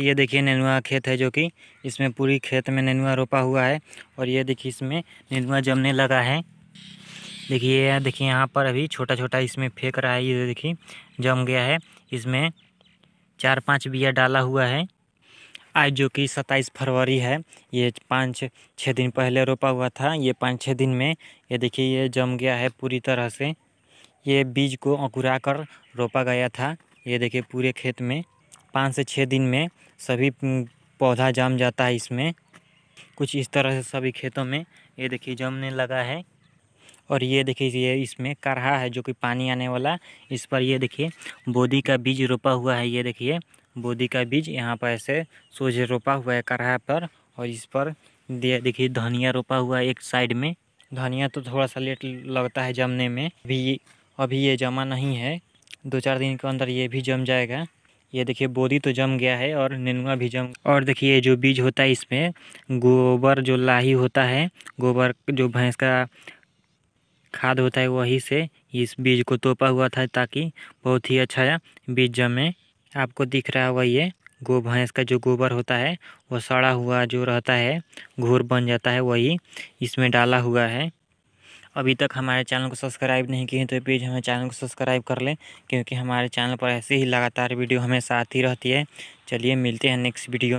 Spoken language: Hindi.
ये देखिए नेनुआ खेत है जो कि इसमें पूरी खेत में नेनुआ रोपा हुआ है और ये देखिए इसमें नेनुआ जमने लगा है देखिए देखिए यहाँ पर अभी छोटा छोटा इसमें फेंक रहा है ये देखिए जम गया है इसमें चार पांच बिया डाला हुआ है आज जो कि सत्ताईस फरवरी है ये पाँच छः दिन पहले रोपा हुआ था ये पाँच छः दिन में ये देखिए ये जम गया है पूरी तरह से ये बीज को अंकुरा कर रोपा गया था ये देखिए पूरे खेत में पाँच से छः दिन में सभी पौधा जम जाता है इसमें कुछ इस तरह से सभी खेतों में ये देखिए जमने लगा है और ये देखिए ये इसमें करहा है जो कि पानी आने वाला इस पर ये देखिए बोदी का बीज रोपा हुआ है ये देखिए बोदी का बीज यहाँ पर ऐसे सोझे रोपा हुआ है करहा पर और इस पर देखिए धनिया रोपा हुआ है एक साइड में धनिया तो थोड़ा सा लेट लगता है जमने में अभी अभी ये जमा नहीं है दो चार दिन के अंदर ये भी जम जाएगा ये देखिए बोरी तो जम गया है और नेनुआ भी जम और देखिए जो बीज होता है इसमें गोबर जो लाही होता है गोबर जो भैंस का खाद होता है वही से इस बीज को तोपा हुआ था ताकि बहुत ही अच्छा बीज जमे आपको दिख रहा होगा ये गो भैंस का जो गोबर होता है वो सड़ा हुआ जो रहता है घोर बन जाता है वही इसमें डाला हुआ है अभी तक हमारे चैनल को सब्सक्राइब नहीं किए तो प्लीज़ हमारे चैनल को सब्सक्राइब कर लें क्योंकि हमारे चैनल पर ऐसे ही लगातार वीडियो हमेशा आती रहती है चलिए मिलते हैं नेक्स्ट वीडियो